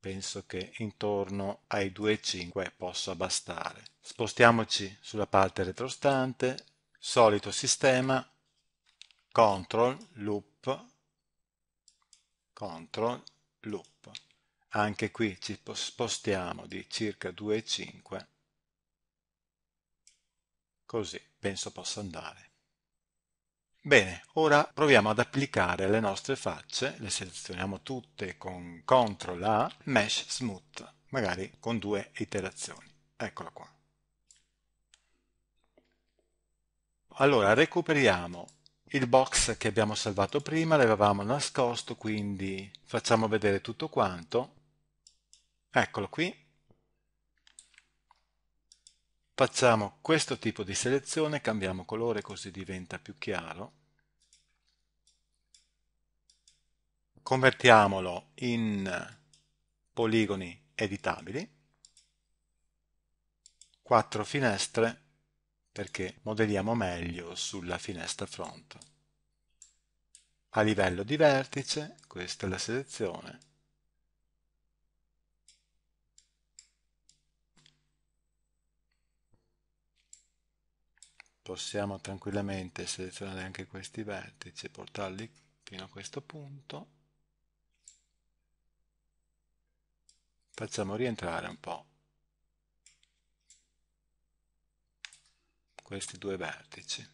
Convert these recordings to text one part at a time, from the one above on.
penso che intorno ai 2,5 possa bastare. Spostiamoci sulla parte retrostante, solito sistema, control, loop, control, loop. Anche qui ci spostiamo di circa 2,5, così penso possa andare. Bene, ora proviamo ad applicare le nostre facce, le selezioniamo tutte con CTRL A, Mesh Smooth, magari con due iterazioni. Eccolo qua. Allora, recuperiamo il box che abbiamo salvato prima, l'avevamo nascosto, quindi facciamo vedere tutto quanto. Eccolo qui, Facciamo questo tipo di selezione, cambiamo colore così diventa più chiaro. Convertiamolo in poligoni editabili. Quattro finestre perché modelliamo meglio sulla finestra front. A livello di vertice, questa è la selezione, possiamo tranquillamente selezionare anche questi vertici e portarli fino a questo punto facciamo rientrare un po' questi due vertici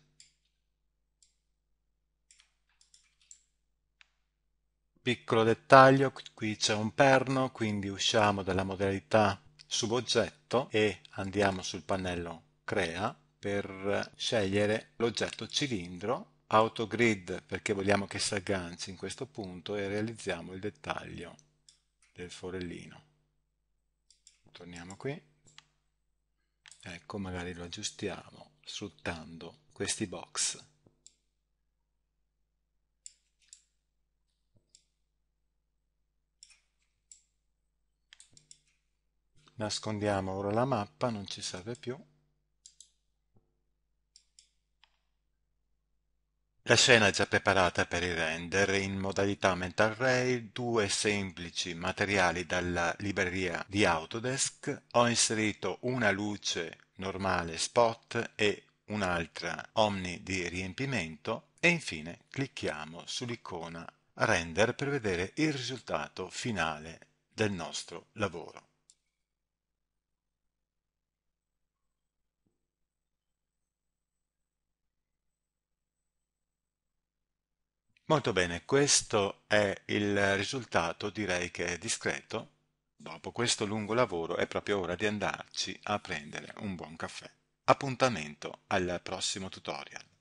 piccolo dettaglio qui c'è un perno quindi usciamo dalla modalità suboggetto e andiamo sul pannello crea per scegliere l'oggetto cilindro, autogrid perché vogliamo che si agganci in questo punto e realizziamo il dettaglio del forellino. Torniamo qui, ecco magari lo aggiustiamo sfruttando questi box. Nascondiamo ora la mappa, non ci serve più. La scena è già preparata per il render in modalità Mental Ray, due semplici materiali dalla libreria di Autodesk, ho inserito una luce normale spot e un'altra omni di riempimento e infine clicchiamo sull'icona render per vedere il risultato finale del nostro lavoro. Molto bene, questo è il risultato, direi che è discreto. Dopo questo lungo lavoro è proprio ora di andarci a prendere un buon caffè. Appuntamento al prossimo tutorial.